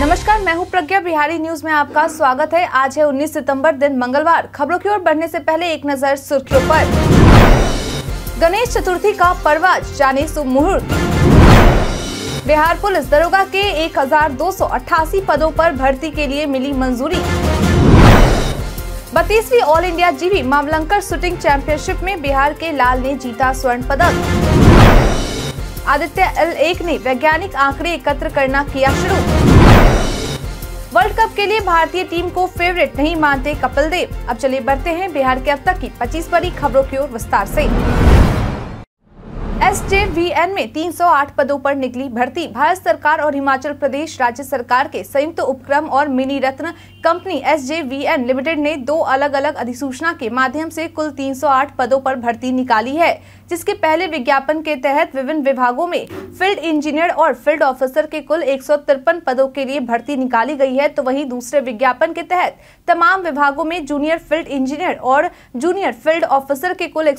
नमस्कार मैं हूं प्रज्ञा बिहारी न्यूज में आपका स्वागत है आज है 19 सितंबर दिन मंगलवार खबरों की ओर बढ़ने से पहले एक नजर सुर्खियों पर गणेश चतुर्थी का पर्व जाने शुभ मुहूर्त बिहार पुलिस दरोगा के एक पदों पर भर्ती के लिए मिली मंजूरी बत्तीसवीं ऑल इंडिया जीवी मामलंकर शूटिंग चैंपियनशिप में बिहार के लाल ने जीता स्वर्ण पदक आदित्य एल एक ने वैज्ञानिक आंकड़े एकत्र करना किया शुरू वर्ल्ड कप के लिए भारतीय टीम को फेवरेट नहीं मानते कपिल देव अब चलिए बढ़ते हैं बिहार के अब तक की पच्चीस बड़ी खबरों की ओर विस्तार ऐसी एन में 308 पदों पर निकली भर्ती भारत सरकार और हिमाचल प्रदेश राज्य सरकार के संयुक्त उपक्रम और मिनी रत्न कंपनी एस लिमिटेड ने दो अलग अलग अधिसूचना के माध्यम से कुल 308 पदों पर भर्ती निकाली है जिसके पहले विज्ञापन के तहत विभिन्न विभागों में फील्ड इंजीनियर और फील्ड ऑफिसर के कुल एक पदों के लिए भर्ती निकाली गई है तो वहीं दूसरे विज्ञापन के तहत तमाम विभागों में जूनियर फील्ड इंजीनियर और जूनियर फील्ड ऑफिसर के कुल एक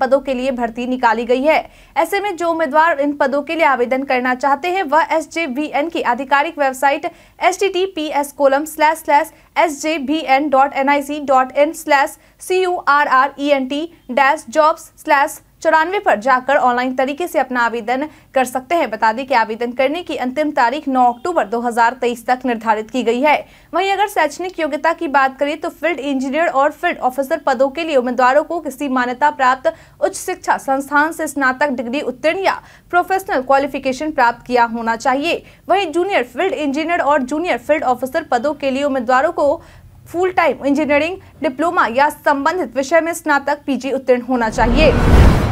पदों के लिए भर्ती निकाली गई है ऐसे में जो उम्मीदवार इन पदों के लिए आवेदन करना चाहते हैं वह एस की आधिकारिक website S T T P S colon slash slash sjbn.nic.in slash current dash jobs slash चौरानवे पर जाकर ऑनलाइन तरीके से अपना आवेदन कर सकते हैं बता दें कि आवेदन करने की अंतिम तारीख 9 अक्टूबर 2023 तक निर्धारित की गई है वहीं अगर शैक्षणिक योग्यता की बात करें तो फील्ड इंजीनियर और फील्ड ऑफिसर पदों के लिए उम्मीदवारों को किसी मान्यता प्राप्त उच्च शिक्षा संस्थान से स्नातक डिग्री उत्तीर्ण या प्रोफेशनल क्वालिफिकेशन प्राप्त किया होना चाहिए वही जूनियर फील्ड इंजीनियर और जूनियर फील्ड ऑफिसर पदों के लिए उम्मीदवारों को फुल टाइम इंजीनियरिंग डिप्लोमा या संबंधित विषय में स्नातक पीजी उत्तीर्ण होना चाहिए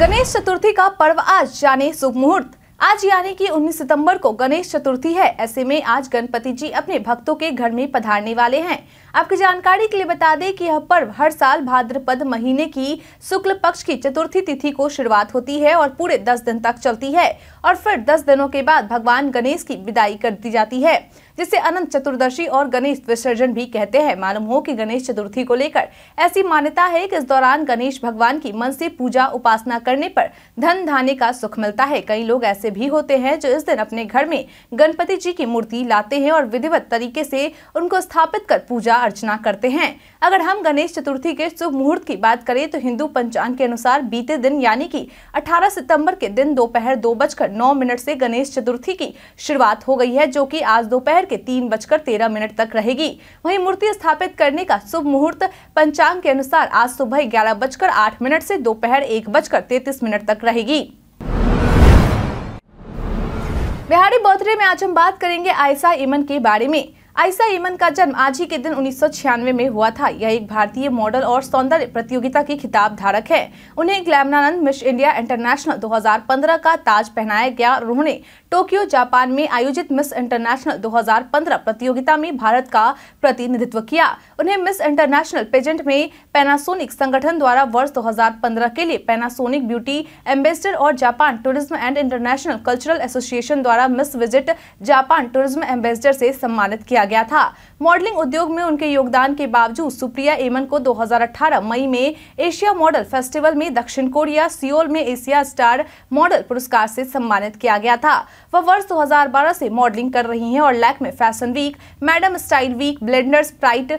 गणेश चतुर्थी का पर्व आज यानी शुभ मुहूर्त आज यानी कि 19 सितंबर को गणेश चतुर्थी है ऐसे में आज गणपति जी अपने भक्तों के घर में पधारने वाले हैं आपकी जानकारी के लिए बता दें कि यह पर्व हर साल भाद्रपद महीने की शुक्ल पक्ष की चतुर्थी तिथि को शुरुआत होती है और पूरे 10 दिन तक चलती है और फिर 10 दिनों के बाद भगवान गणेश की विदाई कर दी जाती है जिसे अनंत चतुर्दशी और गणेश विसर्जन भी कहते हैं मालूम हो कि गणेश चतुर्थी को लेकर ऐसी मान्यता है कि इस दौरान गणेश भगवान की मन से पूजा उपासना करने पर धन धाने का सुख मिलता है कई लोग ऐसे भी होते हैं जो इस दिन अपने घर में गणपति जी की मूर्ति लाते हैं और विधिवत तरीके से उनको स्थापित कर पूजा अर्चना करते हैं अगर हम गणेश चतुर्थी के शुभ मुहूर्त की बात करें तो हिंदू पंचांग के अनुसार बीते दिन यानी कि 18 सितंबर के दिन दोपहर दो बजकर नौ मिनट से गणेश चतुर्थी की शुरुआत हो गई है जो कि आज दोपहर के तीन बजकर तेरह मिनट तक रहेगी वहीं मूर्ति स्थापित करने का शुभ मुहूर्त पंचांग के अनुसार आज सुबह ग्यारह बजकर आठ मिनट से दोपहर एक बजकर तैतीस मिनट तक रहेगी बिहारी बर्थडे में आज हम बात करेंगे आयसा इमन के बारे में आयसा इमन का जन्म आज ही के दिन उन्नीस में हुआ था यह एक भारतीय मॉडल और सौंदर्य प्रतियोगिता की खिताब धारक है उन्हें ग्लैमनानंद मिस इंडिया इंटरनेशनल 2015 का ताज पहनाया गया और उन्होंने टोक्यो जापान में आयोजित मिस इंटरनेशनल 2015 प्रतियोगिता में भारत का प्रतिनिधित्व किया उन्हें मिस इंटरनेशनल पेजेंट में पैनासोनिक संगठन द्वारा वर्ष 2015 के लिए पैनासोनिक ब्यूटी एम्बेसडर और Japan tourism and international cultural association द्वारा miss visit Japan tourism ambassador से सम्मानित किया गया था मॉडलिंग उद्योग में उनके योगदान के बावजूद सुप्रिया एमन को दो मई में एशिया मॉडल फेस्टिवल में दक्षिण कोरिया सियोल में एशिया स्टार मॉडल पुरस्कार से सम्मानित किया गया था वह वर्ष 2012 से मॉडलिंग कर रही हैं और Lakme fashion week madam style week blenders pride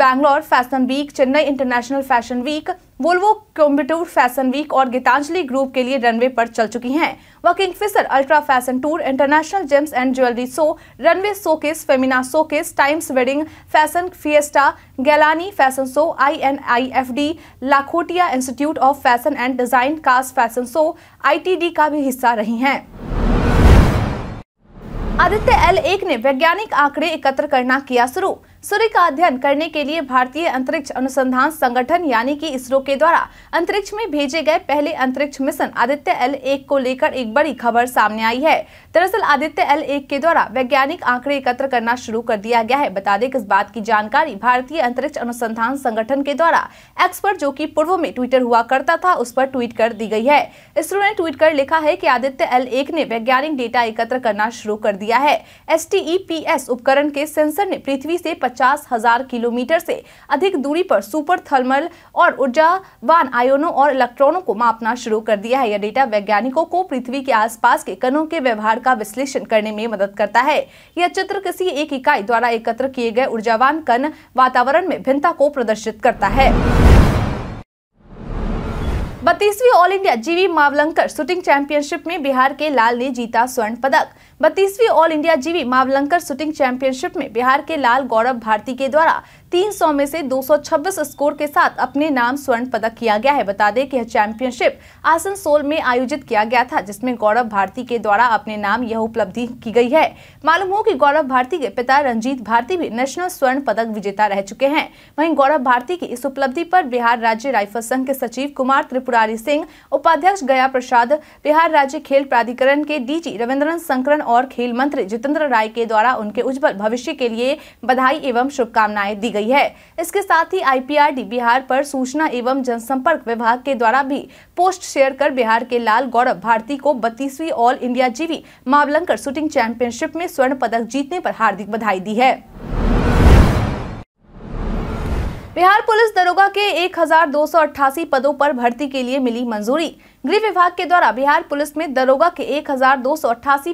Bangalore fashion week Chennai international fashion week Volvo Coimbatore fashion week और गीतांजलि ग्रुप के लिए रनवे पर चल चुकी हैं वह Kingfisher ultra fashion tour international gems and jewellery show runway showcase Femina showcase Times wedding fashion fiesta Galani fashion show I N I F D Lakhotia institute of fashion and design cast fashion show I T D का भी हिस्सा रही हैं Aditya L एक ने वैज्ञानिक आंकड़े एकत्र करना किया शुरू सूर्य का अध्ययन करने के लिए भारतीय अंतरिक्ष अनुसंधान संगठन यानी कि इसरो के द्वारा अंतरिक्ष में भेजे गए पहले अंतरिक्ष मिशन आदित्य एल एक को लेकर एक बड़ी खबर सामने आई है दरअसल आदित्य एल एक के द्वारा वैज्ञानिक आंकड़े एकत्र करना शुरू कर दिया गया है बता दें कि इस बात की जानकारी भारतीय अंतरिक्ष अनुसंधान संगठन के द्वारा एक्सपर्ट जो की पूर्व में ट्विटर हुआ करता था उस पर ट्वीट कर दी गई है इसरो ने ट्वीट कर लिखा है की आदित्य एल एक ने वैज्ञानिक डेटा एकत्र करना शुरू कर दिया है एस उपकरण के सेंसर ने पृथ्वी ऐसी पचास हजार किलोमीटर से अधिक दूरी पर सुपर थर्मल और ऊर्जावान आयोनों और इलेक्ट्रॉनों को मापना शुरू कर दिया है यह डेटा वैज्ञानिकों को पृथ्वी के आसपास के कणों के व्यवहार का विश्लेषण करने में मदद करता है यह चित्र किसी एक इकाई द्वारा एकत्र किए गए ऊर्जावान कण वातावरण में भिन्नता को प्रदर्शित करता है बत्तीसवीं ऑल इंडिया जीवी मावलंकर शूटिंग चैंपियनशिप में बिहार के लाल ने जीता स्वर्ण पदक बत्तीसवीं ऑल इंडिया जीवी मावलंकर शूटिंग चैंपियनशिप में बिहार के लाल गौरव भारती के द्वारा 300 में से 226 स्कोर के साथ अपने नाम स्वर्ण पदक किया गया है बता दें कि यह चैंपियनशिप आसनसोल में आयोजित किया गया था जिसमें गौरव भारती के द्वारा अपने नाम यह उपलब्धि की गई है मालूम हो कि गौरव भारती के पिता रंजीत भारती भी नेशनल स्वर्ण पदक विजेता रह चुके हैं वहीं गौरव भारती की इस उपलब्धि पर बिहार राज्य राइफल संघ के सचिव कुमार त्रिपुरारी सिंह उपाध्यक्ष गया प्रसाद बिहार राज्य खेल प्राधिकरण के डीजी रविन्द्र संकरण और खेल मंत्री जितेंद्र राय के द्वारा उनके उज्जवल भविष्य के लिए बधाई एवं शुभकामनाएं दी गई गई है इसके साथ ही आईपीआरडी बिहार पर सूचना एवं जनसंपर्क विभाग के द्वारा भी पोस्ट शेयर कर बिहार के लाल गौरव भारती को बत्तीसवीं ऑल इंडिया जीवी मावलंकर शूटिंग चैंपियनशिप में स्वर्ण पदक जीतने पर हार्दिक बधाई दी है बिहार पुलिस दरोगा के एक पदों पर भर्ती के लिए मिली मंजूरी गृह विभाग के द्वारा बिहार पुलिस में दरोगा के एक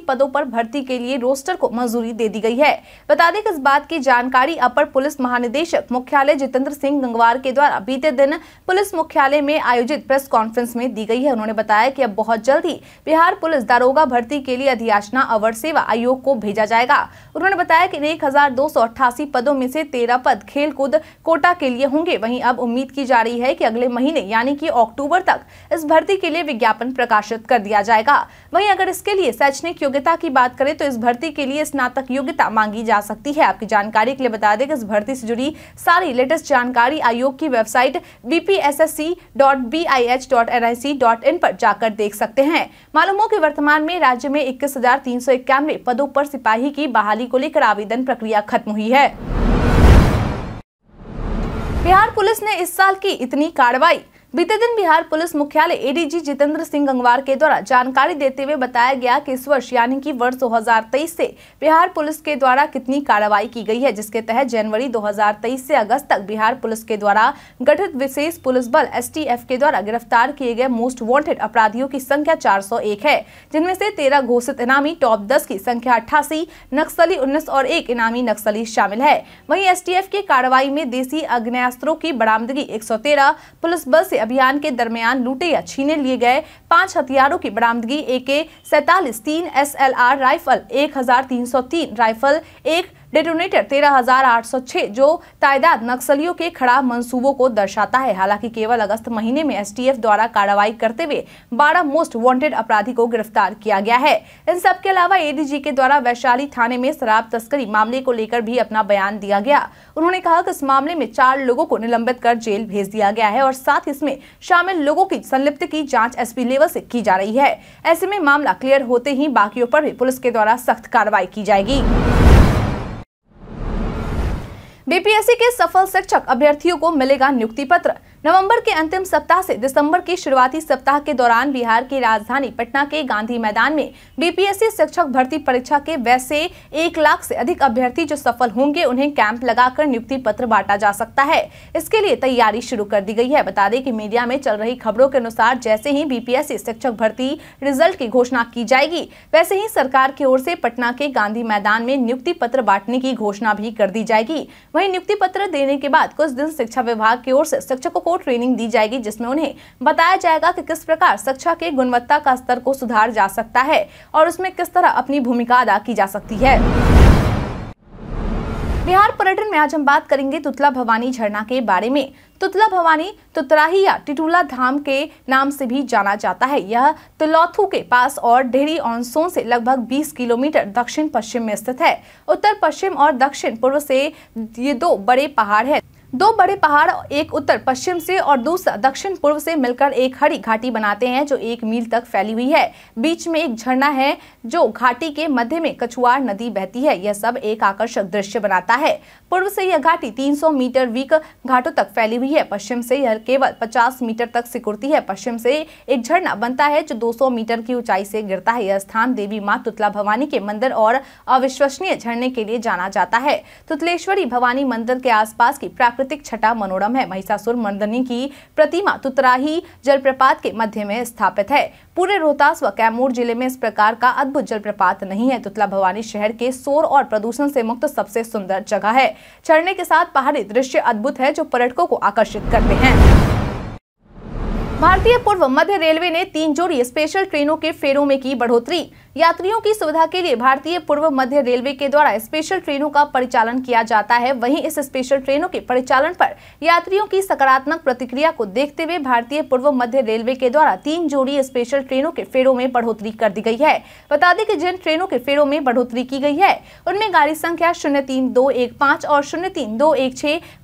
पदों पर भर्ती के लिए रोस्टर को मंजूरी दे दी गई है बता दें कि इस बात की जानकारी अपर पुलिस महानिदेशक मुख्यालय जितेंद्र सिंह गंगवार के द्वारा बीते दिन पुलिस मुख्यालय में आयोजित प्रेस कॉन्फ्रेंस में दी गई है उन्होंने बताया की अब बहुत जल्द ही बिहार पुलिस दरोगा भर्ती के लिए अधियाचना अवर सेवा आयोग को भेजा जाएगा उन्होंने बताया की एक पदों में से तेरह पद खेल कूद कोटा के लिए होंगे वही अब उम्मीद की जा रही है की अगले महीने यानी की अक्टूबर तक इस भर्ती के लिए लिए विज्ञापन प्रकाशित कर दिया जाएगा वहीं अगर इसके लिए शैक्षणिक योग्यता की बात करें तो इस भर्ती के लिए स्नातक योग्यता मांगी जा सकती है आपकी जानकारी के लिए बता दें कि इस भर्ती से जुड़ी सारी लेटेस्ट जानकारी आयोग की वेबसाइट बी पर जाकर देख सकते हैं मालूम हो की वर्तमान में राज्य में इक्कीस पदों पर सिपाही की बहाली को लेकर आवेदन प्रक्रिया खत्म हुई है बिहार पुलिस ने इस साल की इतनी कार्रवाई बीते दिन बिहार पुलिस मुख्यालय एडीजी जितेंद्र सिंह गंगवार के द्वारा जानकारी देते हुए बताया गया कि इस वर्ष यानी कि वर्ष 2023 से बिहार पुलिस के द्वारा कितनी कार्रवाई की गई है जिसके तहत जनवरी 2023 से अगस्त तक बिहार पुलिस के द्वारा गठित विशेष पुलिस बल एसटीएफ के द्वारा गिरफ्तार किए गए मोस्ट वॉन्टेड अपराधियों की संख्या चार है जिनमें से तेरह घोषित इनामी टॉप दस की संख्या अट्ठासी नक्सली उन्नीस और एक इनामी नक्सली शामिल है वही एस की कार्रवाई में देसी आग्नेस्त्रों की बरामदगी एक पुलिस बल ऐसी अभियान के दरमियान लूटे या छीने लिए गए पांच हथियारों की बरामदगी ए के सैतालीस तीन एस राइफल एक राइफल एक डेटोनेटर 13,806 जो तादाद नक्सलियों के खराब मंसूबों को दर्शाता है हालांकि केवल अगस्त महीने में एसटीएफ द्वारा कार्रवाई करते हुए 12 मोस्ट वांटेड अपराधी को गिरफ्तार किया गया है इन सब के अलावा एडीजी के द्वारा वैशाली थाने में शराब तस्करी मामले को लेकर भी अपना बयान दिया गया उन्होंने कहा की इस मामले में चार लोगों को निलंबित कर जेल भेज दिया गया है और साथ ही इसमें शामिल लोगों की संलिप्त की जाँच एस लेवल ऐसी की जा रही है ऐसे में मामला क्लियर होते ही बाकियों पर भी पुलिस के द्वारा सख्त कार्रवाई की जाएगी बीपीएससी के सफल शिक्षक अभ्यर्थियों को मिलेगा नियुक्ति पत्र नवंबर के अंतिम सप्ताह से दिसंबर के शुरुआती सप्ताह के दौरान बिहार की राजधानी पटना के गांधी मैदान में बीपीएससी शिक्षक भर्ती परीक्षा के वैसे एक लाख से अधिक अभ्यर्थी जो सफल होंगे उन्हें कैंप लगाकर नियुक्ति पत्र बांटा जा सकता है इसके लिए तैयारी शुरू कर दी गई है बता दें कि मीडिया में चल रही खबरों के अनुसार जैसे ही बीपीएससी शिक्षक भर्ती रिजल्ट की घोषणा की जाएगी वैसे ही सरकार की ओर से पटना के गांधी मैदान में नियुक्ति पत्र बांटने की घोषणा भी कर दी जाएगी वही नियुक्ति पत्र देने के बाद कुछ दिन शिक्षा विभाग की ओर से शिक्षकों को को ट्रेनिंग दी जाएगी जिसमें उन्हें बताया जाएगा कि किस प्रकार शिक्षा के गुणवत्ता का स्तर को सुधार जा सकता है और उसमें किस तरह अपनी भूमिका अदा की जा सकती है बिहार पर्यटन में आज हम बात करेंगे तुतला भवानी झरना के बारे में तुतला भवानी तुतराही या टिटूला धाम के नाम से भी जाना जाता है यह तिलौथू के पास और डेहरी ऑनसोन से लगभग 20 किलोमीटर दक्षिण पश्चिम में स्थित है उत्तर पश्चिम और दक्षिण पूर्व से ये दो बड़े पहाड़ है दो बड़े पहाड़ एक उत्तर पश्चिम से और दूसरा दक्षिण पूर्व से मिलकर एक हरी घाटी बनाते हैं जो एक मील तक फैली हुई है बीच में एक झरना है जो घाटी के मध्य में कछुआर नदी बहती है यह सब एक आकर्षक दृश्य बनाता है पूर्व से यह घाटी 300 मीटर वीक घाटों तक फैली हुई है पश्चिम से यह केवल 50 मीटर तक सिकुड़ती है पश्चिम से एक झरना बनता है जो दो मीटर की ऊंचाई से गिरता है यह स्थान देवी माँ तुतला भवानी के मंदिर और अविश्वसनीय झरने के लिए जाना जाता है तुतलेश्वरी भवानी मंदिर के आसपास की प्राकृतिक प्राकृतिक छटा मनोरम है महिषासुर मर्दनी की प्रतिमा तुतराही जलप्रपात के मध्य में स्थापित है पूरे रोहतास व कैमूर जिले में इस प्रकार का अद्भुत जलप्रपात नहीं है तुतला भवानी शहर के शोर और प्रदूषण से मुक्त सबसे सुंदर जगह है चढ़ने के साथ पहाड़ी दृश्य अद्भुत है जो पर्यटकों को आकर्षित करते हैं भारतीय पूर्व मध्य रेलवे ने तीन जोड़ी स्पेशल ट्रेनों के फेरों में की बढ़ोतरी यात्रियों की सुविधा के लिए भारतीय पूर्व मध्य रेलवे के द्वारा स्पेशल ट्रेनों का परिचालन किया जाता है वहीं इस स्पेशल ट्रेनों के परिचालन पर यात्रियों की सकारात्मक प्रतिक्रिया को देखते हुए भारतीय पूर्व मध्य रेलवे के द्वारा तीन जोड़ी स्पेशल ट्रेनों के फेरों में बढ़ोतरी कर दी गई है बता दें कि जिन ट्रेनों के फेरों में बढ़ोतरी की गई है उनमें गाड़ी संख्या शून्य तीन दो एक पाँच और शून्य तीन दो एक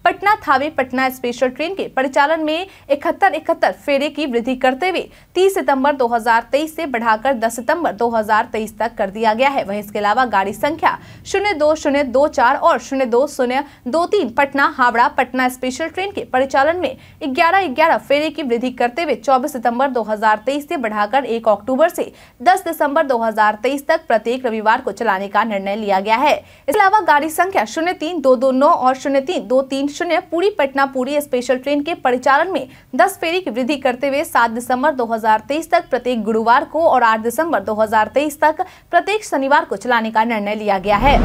पटना थावे पटना स्पेशल ट्रेन के परिचालन में इकहत्तर इकहत्तर फेरे की वृद्धि करते हुए तीस सितम्बर दो से बढ़ाकर दस सितम्बर दो हजार 2023 तक कर दिया गया है वहीं इसके अलावा गाड़ी संख्या शून्य दो शून्य दो चार और शून्य दो शून्य दो तीन पटना हावड़ा पटना स्पेशल ट्रेन के परिचालन में ग्यारह ग्यारह फेरे की वृद्धि करते हुए 24 सितंबर 2023 से बढ़ाकर 1 अक्टूबर से 10 दिसंबर 2023 तक प्रत्येक रविवार को चलाने का निर्णय लिया गया है इसके अलावा गाड़ी संख्या शून्य तीन दो दो नौ और शून्य तीन दो तीन शून्य पूरी पटना पूरी स्पेशल ट्रेन के परिचालन में दस फेरी की वृद्धि करते हुए सात दिसंबर 2023 तक प्रत्येक गुरुवार को और आठ दिसंबर 2023 तेईस तक प्रत्येक शनिवार को चलाने का निर्णय लिया गया है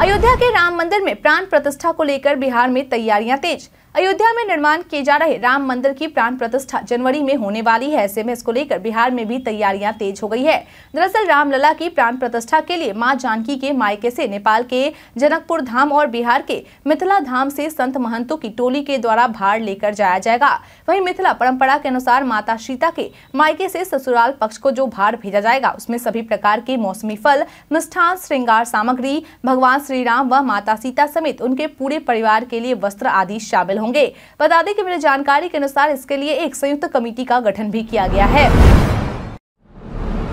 अयोध्या के राम मंदिर में प्राण प्रतिष्ठा को लेकर बिहार में तैयारियां तेज अयोध्या में निर्माण किए जा रहे राम मंदिर की प्राण प्रतिष्ठा जनवरी में होने वाली है ऐसे में इसको लेकर बिहार में भी तैयारियां तेज हो गई है दरअसल रामलला की प्राण प्रतिष्ठा के लिए माँ जानकी के मायके से नेपाल के जनकपुर धाम और बिहार के मिथिला धाम से संत महंतों की टोली के द्वारा भार लेकर जाया जाएगा वही मिथिला परम्परा के अनुसार माता सीता के मायके से ससुराल पक्ष को जो भार भेजा जाएगा उसमें सभी प्रकार के मौसमी फल मिष्ठान श्रृंगार सामग्री भगवान श्री राम व माता सीता समेत उनके पूरे परिवार के लिए वस्त्र आदि शामिल होंगे बता दें कि मिली जानकारी के अनुसार इसके लिए एक संयुक्त कमेटी का गठन भी किया गया है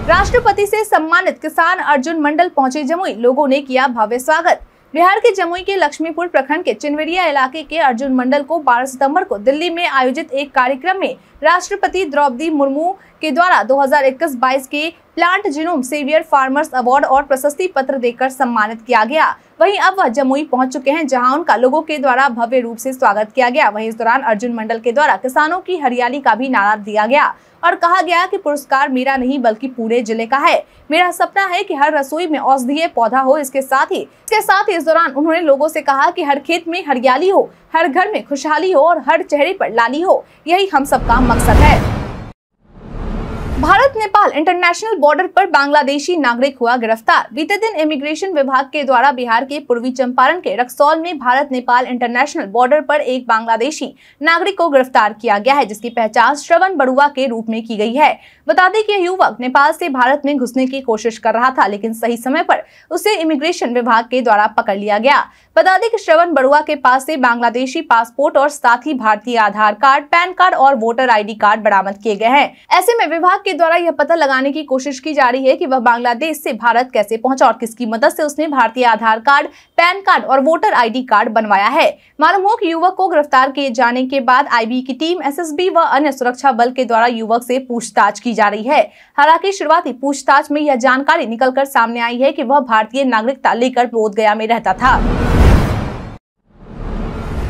राष्ट्रपति से सम्मानित किसान अर्जुन मंडल पहुंचे जमुई लोगों ने किया भव्य स्वागत बिहार के जमुई के लक्ष्मीपुर प्रखंड के चिनवेरिया इलाके के अर्जुन मंडल को 12 सितंबर को दिल्ली में आयोजित एक कार्यक्रम में राष्ट्रपति द्रौपदी मुर्मू के द्वारा 2021-22 के plant genome saviour farmers award और प्रशस्ति पत्र देकर सम्मानित किया गया वहीं अब वह जमुई पहुंच चुके हैं जहां उनका लोगों के द्वारा भव्य रूप से स्वागत किया गया वहीं इस दौरान अर्जुन मंडल के द्वारा किसानों की हरियाली का भी नारा दिया गया और कहा गया कि पुरस्कार मेरा नहीं बल्कि पूरे जिले का है मेरा सपना है कि हर रसोई में औषधीय पौधा हो इसके साथ ही इसके साथ ही इस दौरान उन्होंने लोगों से कहा कि हर खेत में हरियाली हो हर घर में खुशहाली हो और हर चेहरे पर लाली हो यही हम सबका मकसद है इंटरनेशनल बॉर्डर पर बांग्लादेशी नागरिक हुआ गिरफ्तार बीते दिन इमिग्रेशन विभाग के द्वारा बिहार के पूर्वी चंपारण के रक्सौल में भारत नेपाल इंटरनेशनल बॉर्डर पर एक बांग्लादेशी नागरिक को गिरफ्तार किया गया है जिसकी पहचान श्रवण बड़ुआ के रूप में की गई है बता दें कि यह युवक नेपाल से भारत में घुसने की कोशिश कर रहा था लेकिन सही समय पर उसे इमिग्रेशन विभाग के द्वारा पकड़ लिया गया बता दें कि श्रवण बड़ुआ के पास से बांग्लादेशी पासपोर्ट और साथ ही भारतीय आधार कार्ड पैन कार्ड और वोटर आईडी कार्ड बरामद किए गए हैं ऐसे में विभाग के द्वारा यह पता लगाने की कोशिश की जा रही है की वह बांग्लादेश से भारत कैसे पहुँचा और किसकी मदद ऐसी उसने भारतीय आधार कार्ड पैन कार्ड और वोटर आई कार्ड बनवाया है मालूम हो कि युवक को गिरफ्तार किए जाने के बाद आई की टीम एस व अन्य सुरक्षा बल के द्वारा युवक ऐसी पूछताछ की की जा रही है हालांकि शुरुआती पूछताछ में यह जानकारी निकलकर सामने आई है की वह भारतीय नागरिकता लेकर बोध गया में रहता था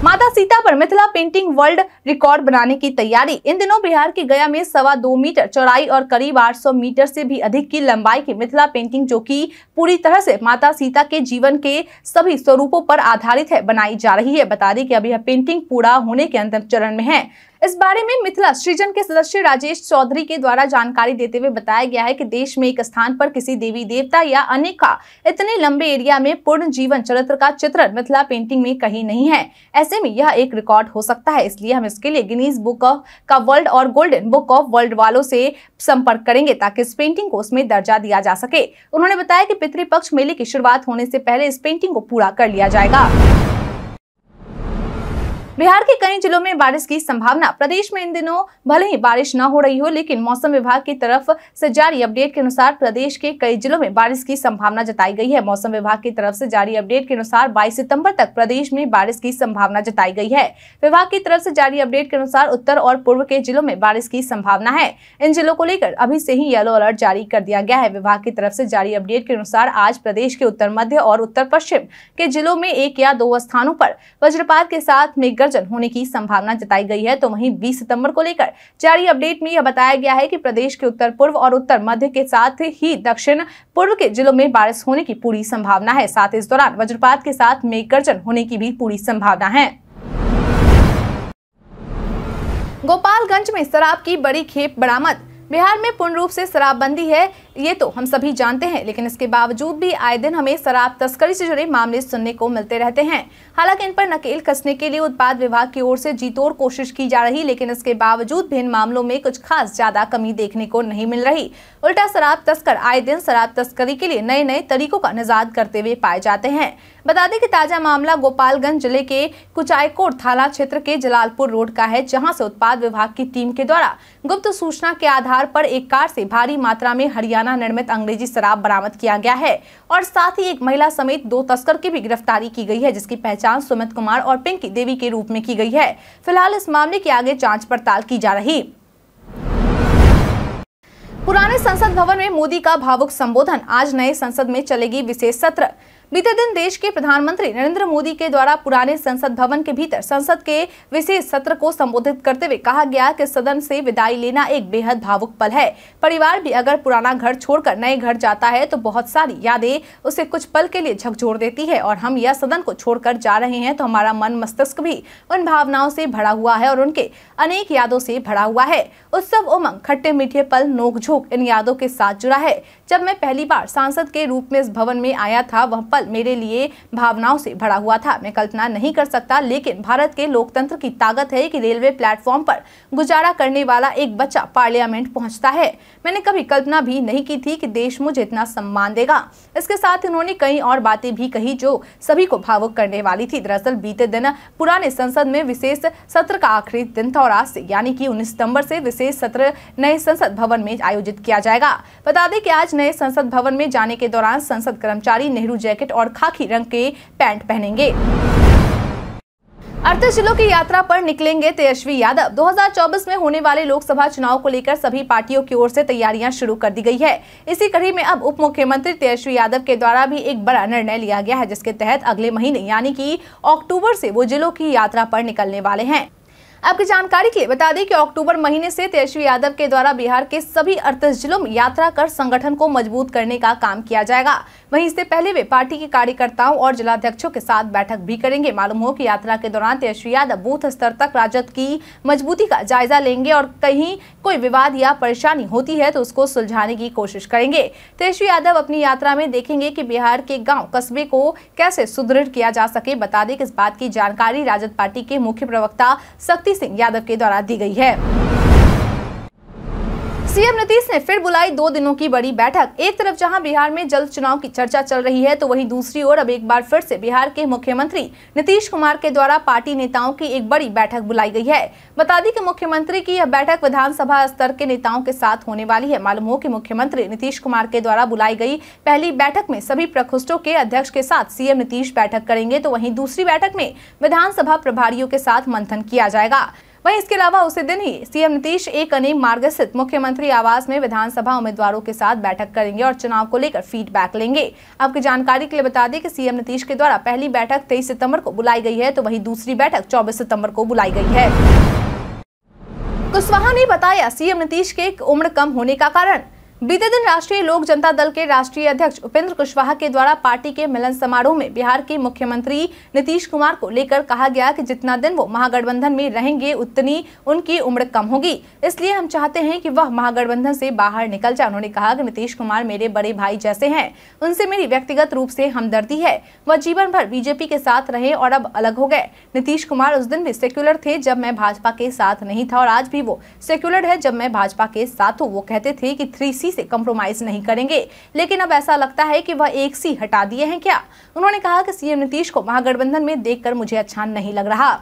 माता सीता पर मिथिला पेंटिंग वर्ल्ड रिकॉर्ड बनाने की तैयारी इन दिनों बिहार के गया में सवा दो मीटर चौड़ाई और करीब 800 मीटर से भी अधिक की लंबाई की मिथिला पेंटिंग जो कि पूरी तरह से माता सीता के जीवन के सभी स्वरूपों पर आधारित है बनाई जा रही है बता दें कि अभी यह पेंटिंग पूरा होने के अंतिम चरण में है इस बारे में मिथिला सृजन के सदस्य राजेश चौधरी के द्वारा जानकारी देते हुए बताया गया है कि देश में एक स्थान पर किसी देवी देवता या अन्य का इतने लंबे एरिया में पूर्ण जीवन चरित्र का चित्रण मिथिला पेंटिंग में कहीं नहीं है ऐसे में यह एक रिकॉर्ड हो सकता है इसलिए हम इसके लिए गिनीज बुक ऑफ का वर्ल्ड और गोल्डन बुक ऑफ वर्ल्ड वालों से संपर्क करेंगे ताकि इस पेंटिंग को उसमें दर्जा दिया जा सके उन्होंने बताया की पितृपक्ष मेले की शुरुआत होने से पहले इस पेंटिंग को पूरा कर लिया जाएगा बिहार के कई जिलों में बारिश की संभावना प्रदेश में इन दिनों भले ही बारिश न हो रही हो लेकिन मौसम विभाग की तरफ से जारी अपडेट के अनुसार प्रदेश के कई जिलों में बारिश की संभावना जताई गई है मौसम विभाग की तरफ से जारी अपडेट के अनुसार 22 सितंबर तक प्रदेश में बारिश की संभावना जताई गई है विभाग की तरफ से जारी अपडेट के अनुसार उत्तर और पूर्व के जिलों में बारिश की संभावना है इन जिलों को लेकर अभी से ही येलो अलर्ट जारी कर दिया गया है विभाग की तरफ से जारी अपडेट के अनुसार आज प्रदेश के उत्तर मध्य और उत्तर पश्चिम के जिलों में एक या दो स्थानों पर वज्रपात के साथ मेघ विसर्जन होने की संभावना जताई गई है तो वहीं 20 सितंबर को लेकर जारी अपडेट में यह बताया गया है कि प्रदेश के उत्तर पूर्व और उत्तर मध्य के साथ ही दक्षिण पूर्व के जिलों में बारिश होने की पूरी संभावना है साथ इस दौरान वज्रपात के साथ मेघगर्जन होने की भी पूरी संभावना है गोपालगंज में शराब की बड़ी खेप बरामद बिहार में पूर्ण रूप से शराबबंदी है ये तो हम सभी जानते हैं लेकिन इसके बावजूद भी आए दिन हमें शराब तस्करी से जुड़े मामले सुनने को मिलते रहते हैं हालांकि इन पर नकेल कसने के लिए उत्पाद विभाग की ओर से जीतोड़ कोशिश की जा रही लेकिन इसके बावजूद भी इन मामलों में कुछ खास ज्यादा कमी देखने को नहीं मिल रही उल्टा शराब तस्कर आए दिन शराब तस्करी के लिए नए नए तरीकों का निजात करते हुए पाए जाते हैं बता दें कि ताजा मामला गोपालगंज जिले के कुचायकोट थाना क्षेत्र के जलालपुर रोड का है जहां से उत्पाद विभाग की टीम के द्वारा गुप्त सूचना के आधार पर एक कार से भारी मात्रा में हरियाणा हरियाणा निर्मित अंग्रेजी शराब बरामद किया गया है और साथ ही एक महिला समेत दो तस्कर की भी गिरफ्तारी की गई है जिसकी पहचान सुमित कुमार और पिंकी देवी के रूप में की गई है फिलहाल इस मामले की आगे जाँच पड़ताल की जा रही पुराने संसद भवन में मोदी का भावुक संबोधन आज नए संसद में चलेगी विशेष सत्र बीते दिन देश के प्रधानमंत्री नरेंद्र मोदी के द्वारा पुराने संसद भवन के भीतर संसद के विशेष सत्र को संबोधित करते हुए कहा गया कि सदन से विदाई लेना एक बेहद भावुक पल है परिवार भी अगर पुराना घर छोड़कर नए घर जाता है तो बहुत सारी यादें उसे कुछ पल के लिए झकझोर देती है और हम यह सदन को छोड़कर जा रहे हैं तो हमारा मन मस्तिष्क भी उन भावनाओं से भरा हुआ है और उनके अनेक यादों से भरा हुआ है उत्सव उमंग खट्टे मीठे पल नोकझोंक इन यादों के साथ जुड़ा है जब मैं पहली बार सांसद के रूप में इस भवन में आया था वह पल पल मेरे लिए भावनाओं से भरा हुआ था मैं कल्पना नहीं कर सकता लेकिन भारत के लोकतंत्र की ताकत है कि रेलवे प्लेटफॉर्म पर गुजारा करने वाला एक बच्चा पार्लियामेंट पहुंचता है मैंने कभी कल्पना भी नहीं की थी कि देश मुझे इतना सम्मान देगा इसके साथ उन्होंने कई और बातें भी कही जो सभी को भावुक करने वाली थी दरअसल बीते दिन पुराने संसद में विशेष सत्र का आखिरी दिन था और आज से यानी कि उन्नीस सितम्बर से विशेष सत्र नए संसद भवन में आयोजित किया जाएगा बता दें कि आज नए संसद भवन में जाने के दौरान संसद कर्मचारी नेहरू जैकेट जैकेट और खाकी रंग के पैंट पहनेंगे अड़तीस जिलों की यात्रा पर निकलेंगे तेजस्वी यादव 2024 में होने वाले लोकसभा चुनाव को लेकर सभी पार्टियों की ओर से तैयारियां शुरू कर दी गई है इसी कड़ी में अब उप मुख्यमंत्री तेजस्वी यादव के द्वारा भी एक बड़ा निर्णय लिया गया है जिसके तहत अगले महीने यानी कि अक्टूबर से वो जिलों की यात्रा पर निकलने वाले हैं आपकी जानकारी के लिए बता दें कि अक्टूबर महीने से तेजस्वी यादव के द्वारा बिहार के सभी अड़तीस जिलों में यात्रा कर संगठन को मजबूत करने का काम किया जाएगा वहीं इससे पहले वे पार्टी के कार्यकर्ताओं और जिलाध्यक्षों के साथ बैठक भी करेंगे मालूम हो कि यात्रा के दौरान तेजस्वी यादव बूथ स्तर तक राजद की मजबूती का जायजा लेंगे और कहीं कोई विवाद या परेशानी होती है तो उसको सुलझाने की कोशिश करेंगे तेजस्वी यादव अपनी यात्रा में देखेंगे की बिहार के गाँव कस्बे को कैसे सुदृढ़ किया जा सके बता दें कि इस बात की जानकारी राजद पार्टी के मुख्य प्रवक्ता शक्ति सिंह यादव के द्वारा दी गई है सीएम नीतीश ने फिर बुलाई दो दिनों की बड़ी बैठक एक तरफ जहां बिहार में जल्द चुनाव की चर्चा चल रही है तो वहीं दूसरी ओर अब एक बार फिर से बिहार के मुख्यमंत्री नीतीश कुमार के द्वारा पार्टी नेताओं की एक बड़ी बैठक बुलाई गई है बता दी कि मुख्यमंत्री की यह बैठक विधानसभा स्तर के नेताओं के साथ होने वाली है मालूम हो की मुख्यमंत्री नीतीश कुमार के द्वारा बुलाई गयी पहली बैठक में सभी प्रकोष्ठों के अध्यक्ष के साथ सीएम नीतीश बैठक करेंगे तो वही दूसरी बैठक में विधानसभा प्रभारियों के साथ मंथन किया जाएगा वहीं इसके अलावा उसी दिन ही सीएम नीतीश एक अनेक मार्ग स्थित मुख्यमंत्री आवास में विधानसभा उम्मीदवारों के साथ बैठक करेंगे और चुनाव को लेकर फीडबैक लेंगे आपकी जानकारी के लिए बता दें कि सीएम नीतीश के द्वारा पहली बैठक तेईस सितम्बर को बुलाई गई है तो वही दूसरी बैठक चौबीस सितम्बर को बुलाई गई है कुशवाहा ने बताया सीएम नीतीश के उम्र कम होने का कारण बीते दिन राष्ट्रीय लोक जनता दल के राष्ट्रीय अध्यक्ष उपेंद्र कुशवाहा के द्वारा पार्टी के मिलन समारोह में बिहार के मुख्यमंत्री नीतीश कुमार को लेकर कहा गया कि जितना दिन वो महागठबंधन में रहेंगे उतनी उनकी उम्र कम होगी इसलिए हम चाहते हैं कि वह महागठबंधन से बाहर निकल जाए उन्होंने कहा कि नीतीश कुमार मेरे बड़े भाई जैसे है उनसे मेरी व्यक्तिगत रूप से हमदर्दी है वह जीवन भर बीजेपी के साथ रहे और अब अलग हो गए नीतीश कुमार उस दिन भी सेक्युलर थे जब मैं भाजपा के साथ नहीं था और आज भी वो सेक्युलर है जब मैं भाजपा के साथ हूँ वो कहते थे की थ्री सी से कम्प्रोमाइज नहीं करेंगे लेकिन अब ऐसा लगता है कि वह एक सी हटा दिए हैं क्या उन्होंने कहा कि सीएम नीतीश को महागठबंधन में देखकर मुझे अच्छा नहीं लग रहा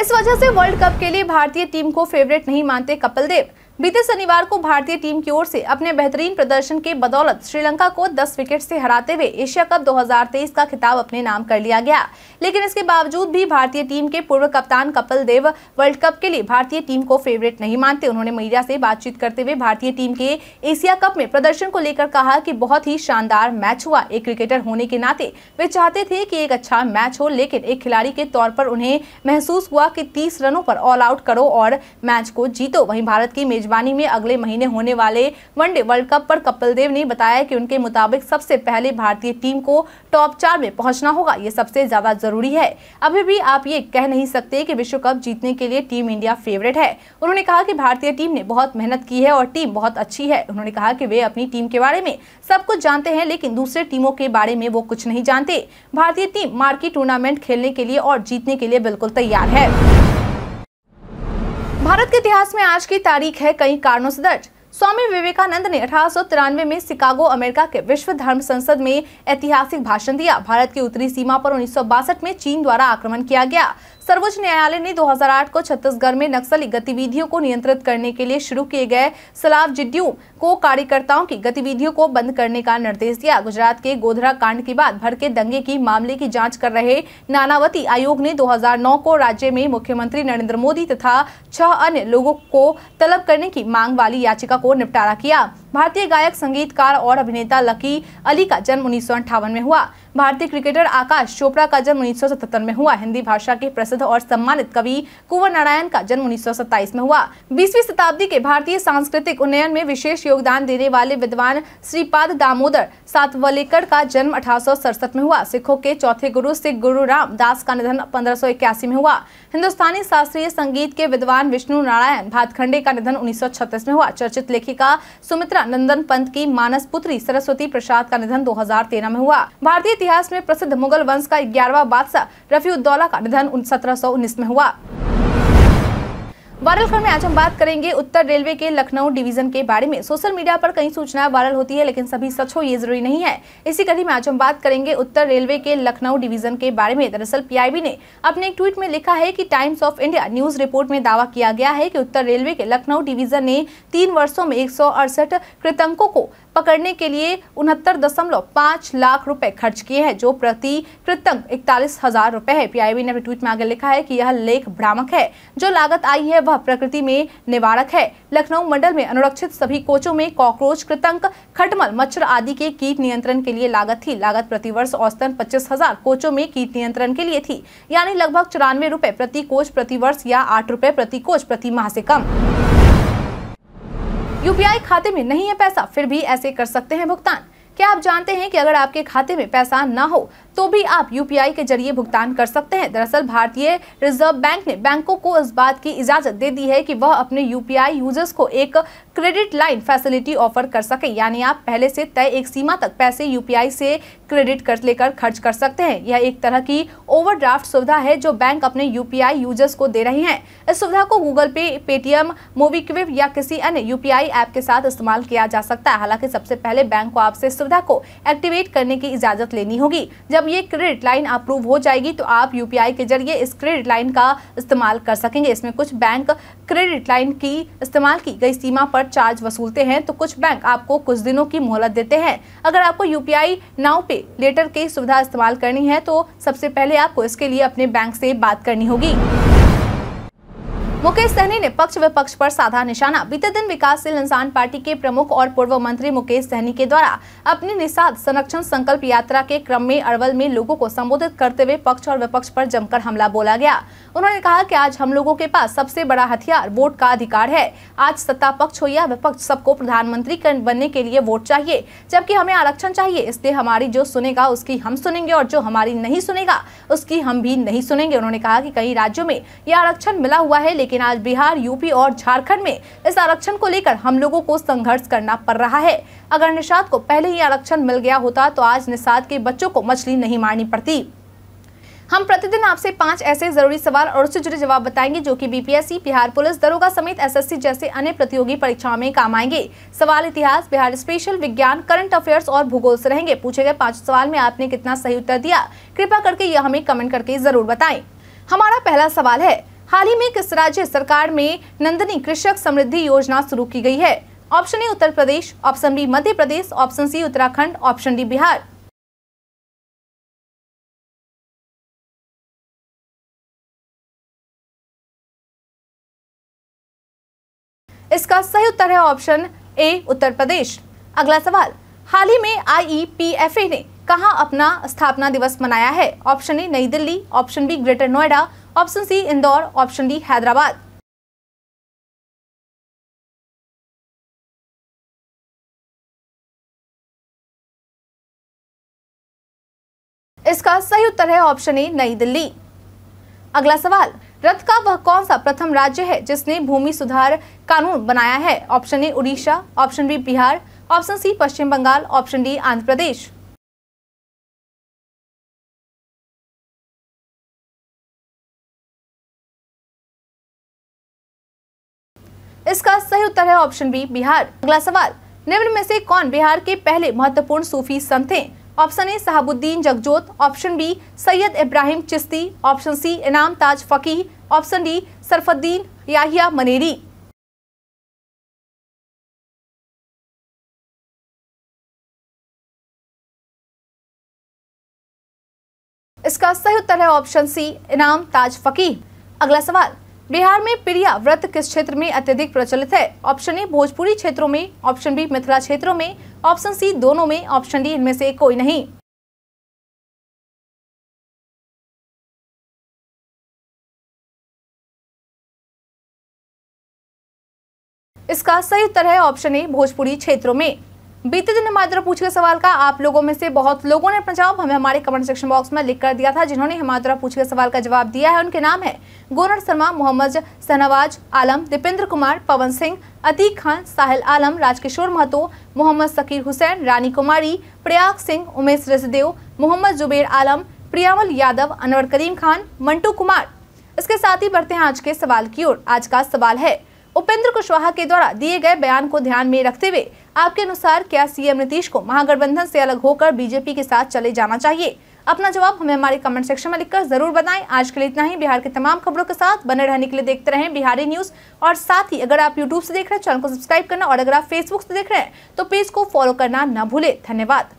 इस वजह से वर्ल्ड कप के लिए भारतीय टीम को फेवरेट नहीं मानते कपिल देव बीते शनिवार को भारतीय टीम की ओर से अपने बेहतरीन प्रदर्शन के बदौलत श्रीलंका को 10 विकेट से हराते हुए एशिया कप 2023 का खिताब अपने नाम कर लिया गया लेकिन इसके बावजूद भी भारतीय टीम के पूर्व कप्तान कपिल देव वर्ल्ड कप के लिए भारतीय टीम को फेवरेट नहीं मानते उन्होंने मीडिया से बातचीत करते हुए भारतीय टीम के एशिया कप में प्रदर्शन को लेकर कहा कि बहुत ही शानदार मैच हुआ एक क्रिकेटर होने के नाते वे चाहते थे कि एक अच्छा मैच हो लेकिन एक खिलाड़ी के तौर पर उन्हें महसूस हुआ कि तीस रनों पर ऑल आउट करो और मैच को जीतो वहीं भारत की मेजर मेजबानी में अगले महीने होने वाले वनडे वर्ल्ड कप पर देव ने बताया कि उनके मुताबिक सबसे पहले भारतीय टीम को टॉप चार में पहुंचना होगा ये सबसे ज्यादा जरूरी है अभी भी आप ये कह नहीं सकते कि विश्व कप जीतने के लिए टीम इंडिया फेवरेट है उन्होंने कहा कि भारतीय टीम ने बहुत मेहनत की है और टीम बहुत अच्छी है उन्होंने कहा कि वे अपनी टीम के बारे में सब कुछ जानते हैं लेकिन दूसरे टीमों के बारे में वो कुछ नहीं जानते भारतीय टीम मार्की टूर्नामेंट खेलने के लिए और जीतने के लिए बिल्कुल तैयार है भारत के इतिहास में आज की तारीख है कई कारणों से दर्ज स्वामी विवेकानंद ने अठारह में शिकागो अमेरिका के विश्व धर्म संसद में ऐतिहासिक भाषण दिया भारत की उत्तरी सीमा पर उन्नीस में चीन द्वारा आक्रमण किया गया सर्वोच्च न्यायालय ने 2008 को छत्तीसगढ़ में नक्सली गतिविधियों को नियंत्रित करने के लिए शुरू किए गए सलाब जिड्यू को कार्यकर्ताओं की गतिविधियों को बंद करने का निर्देश दिया गुजरात के गोधरा कांड के बाद भड़के दंगे की मामले की जांच कर रहे नानावती आयोग ने 2009 को राज्य में मुख्यमंत्री नरेंद्र मोदी तथा छह अन्य लोगों को तलब करने की मांग वाली याचिका को निपटारा किया भारतीय गायक संगीतकार और अभिनेता लकी अली का जन्म उन्नीस में हुआ भारतीय क्रिकेटर आकाश चोपड़ा का जन्म उन्नीस में हुआ हिंदी भाषा के प्रसिद्ध प्रसिद्ध और सम्मानित कवि कुंवर नारायण का जन्म उन्नीस में हुआ बीसवीं शताब्दी के भारतीय सांस्कृतिक उन्नयन में विशेष योगदान देने वाले विद्वान श्रीपाद दामोदर सातवलेकर का जन्म अठारह में हुआ सिखों के चौथे गुरु सिख गुरु राम दास का निधन पंद्रह में हुआ हिंदुस्तानी शास्त्रीय संगीत के विद्वान विष्णु नारायण भातखंडे का निधन उन्नीस में हुआ चर्चित लेखिका सुमित्रा नंदन पंत की मानस पुत्री सरस्वती प्रसाद का निधन 2013 में हुआ भारतीय इतिहास में प्रसिद्ध मुगल वंश का ग्यारहवा बादशाह रफी उद्दौला का निधन सत्रह में हुआ वायरल खबर में आज हम बात करेंगे उत्तर रेलवे के लखनऊ डिवीजन के बारे में सोशल मीडिया पर कई सूचनाएं वायरल होती है लेकिन सभी सच हो ये जरूरी नहीं है इसी कड़ी में आज हम बात करेंगे उत्तर रेलवे के लखनऊ डिवीजन के बारे में दरअसल पीआईबी ने अपने एक ट्वीट में लिखा है कि Times of India news report में दावा किया गया है की उत्तर रेलवे के लखनऊ डिवीजन ने तीन वर्षो में एक कृतंकों को पकड़ने के लिए उनहत्तर दशमलव पाँच लाख रुपए खर्च किए हैं जो प्रति कृतंक इकतालीस हजार रुपए है पीआईबी ने अपने ट्वीट में आगे लिखा है की यह लेख भ्रामक है जो लागत आई है वह प्रकृति में निवारक है लखनऊ मंडल में अनुरक्षित सभी कोचों में कॉकरोच कृतंक खटमल मच्छर आदि के कीट नियंत्रण के लिए लागत थी लागत प्रतिवर्ष औसतन पच्चीस हजार कोचों में कीट नियंत्रण के लिए थी यानी लगभग चौरानवे रूपए प्रति कोच प्रतिवर्ष या आठ रूपए प्रति कोच प्रति माह ऐसी कम यूपीआई खाते में नहीं है पैसा फिर भी ऐसे कर सकते हैं भुगतान क्या आप जानते हैं कि अगर आपके खाते में पैसा ना हो तो भी आप यूपीआई के जरिए भुगतान कर सकते हैं दरअसल भारतीय रिजर्व बैंक ने बैंकों को इस बात की इजाजत दे दी है कि वह अपने यूपीआई यूजर्स को एक क्रेडिट लाइन फैसिलिटी ऑफर कर सके यानी आप पहले से तय एक सीमा तक पैसे यूपीआई से क्रेडिट कर लेकर खर्च कर सकते हैं यह एक तरह की ओवरड्राफ्ट सुविधा है जो बैंक अपने यूपीआई यूजर्स को दे रहे हैं इस सुविधा को गूगल पे पेटीएम मोबीक्विक या किसी अन्य यूपीआई ऐप के साथ इस्तेमाल किया जा सकता है हालांकि सबसे पहले बैंक को आपसे सुविधा को एक्टिवेट करने की इजाजत लेनी होगी जब जब ये क्रेडिट लाइन अप्रूव हो जाएगी तो आप यू के जरिए इस क्रेडिट लाइन का इस्तेमाल कर सकेंगे इसमें कुछ बैंक क्रेडिट लाइन की इस्तेमाल की गई सीमा पर चार्ज वसूलते हैं तो कुछ बैंक आपको कुछ दिनों की मोहलत देते हैं अगर आपको यू नाउ पे लेटर की सुविधा इस्तेमाल करनी है तो सबसे पहले आपको इसके लिए अपने बैंक से बात करनी होगी मुकेश सहनी ने पक्ष विपक्ष पर साधा निशाना बीते दिन विकासशील इंसान पार्टी के प्रमुख और पूर्व मंत्री मुकेश सहनी के द्वारा अपनी निषाद संरक्षण संकल्प यात्रा के क्रम में अरवल में लोगों को संबोधित करते हुए पक्ष और विपक्ष पर जमकर हमला बोला गया उन्होंने कहा कि आज हम लोगों के पास सबसे बड़ा हथियार वोट का अधिकार है आज सत्ता पक्ष हो या विपक्ष सबको प्रधानमंत्री बनने के लिए वोट चाहिए जबकि हमें आरक्षण चाहिए इसलिए हमारी जो सुनेगा उसकी हम सुनेंगे और जो हमारी नहीं सुनेगा उसकी हम भी नहीं सुनेंगे उन्होंने कहा की कई राज्यों में यह आरक्षण मिला हुआ है लेकिन लेकिन आज बिहार यूपी और झारखंड में इस आरक्षण को लेकर हम लोगों को संघर्ष करना पड़ रहा है अगर निषाद को पहले ही आरक्षण मिल गया होता तो आज निषाद के बच्चों को मछली नहीं मारनी पड़ती हम प्रतिदिन आपसे पांच ऐसे जरूरी सवाल और उससे जुड़े जवाब बताएंगे जो कि बीपीएससी बिहार पुलिस दरोगा समेत एसएससी जैसे अन्य प्रतियोगी परीक्षाओं में काम आएंगे सवाल इतिहास बिहार स्पेशल विज्ञान करंट अफेयर्स और भूगोल से रहेंगे पूछे गए पांच सवाल में आपने कितना सही उत्तर दिया कृपा करके यह हमें कमेंट करके जरूर बताए हमारा पहला सवाल है हाल ही में किस राज्य सरकार में नंदनी कृषक समृद्धि योजना शुरू की गई है option A Uttar Pradesh option B Madhya Pradesh option C Uttarakhand option D Bihar इसका सही उत्तर है ऑप्शन ए उत्तर प्रदेश अगला सवाल हाल ही में आईईपीएफए e ने कहाँ अपना स्थापना दिवस मनाया है option A Nai Delhi option B greater Noida option C Indore option D Hyderabad इसका सही उत्तर है ऑप्शन ए नई दिल्ली अगला सवाल रथ का वह कौन सा प्रथम राज्य है जिसने भूमि सुधार कानून बनाया है option A Orissa option B Bihar option C Paschim Bengal option D Andhra Pradesh इसका सही उत्तर है ऑप्शन बी बिहार अगला सवाल निम्न में से कौन बिहार के पहले महत्वपूर्ण सूफी संत थे option A Sahabuddin Jagjot option B Syed Ibrahim Chishti option C Inam Taj Faqih option D Sharfuddin Yahya Maneri इसका सही उत्तर है ऑप्शन सी इनाम ताज फकीह अगला सवाल बिहार में प्रिया व्रत किस क्षेत्र में अत्यधिक प्रचलित है ऑप्शन ए भोजपुरी क्षेत्रों में ऑप्शन बी मिथिला क्षेत्रों में ऑप्शन सी दोनों में ऑप्शन डी इनमें से कोई नहीं इसका सही उत्तर है ऑप्शन ए भोजपुरी क्षेत्रों में बीते दिन हमारे द्वारा पूछे सवाल का आप लोगों में से बहुत लोगों ने अपना जवाब हमें हमारे कमेंट सेक्शन बॉक्स में लिख कर दिया था जिन्होंने हमारे द्वारा पूछे सवाल का जवाब दिया है उनके नाम है गोनर शर्मा मोहम्मद सहनवाज आलम दीपेंद्र कुमार पवन सिंह अतीक खान साहिल आलम राजकिशोर महतो मोहम्मद सकीर हुसैन रानी कुमारी प्रयाग सिंह उमेश रसदेव मोहम्मद जुबेर आलम प्रियावल यादव अनवर करीम खान मंटू कुमार इसके साथ ही बढ़ते हैं आज के सवाल की ओर आज का सवाल है उपेंद्र कुशवाहा के द्वारा दिए गए बयान को ध्यान में रखते हुए आपके अनुसार क्या सीएम नीतीश को महागठबंधन से अलग होकर बीजेपी के साथ चले जाना चाहिए अपना जवाब हमें हमारे कमेंट सेक्शन में लिखकर जरूर बताएं आज के लिए इतना ही बिहार के तमाम खबरों के साथ बने रहने के लिए देखते रहें बिहारी न्यूज और साथ ही अगर आप यूट्यूब से देख रहे हैं चैनल को सब्सक्राइब करना और अगर आप फेसबुक से देख रहे हैं तो पेज को फॉलो करना न भूले धन्यवाद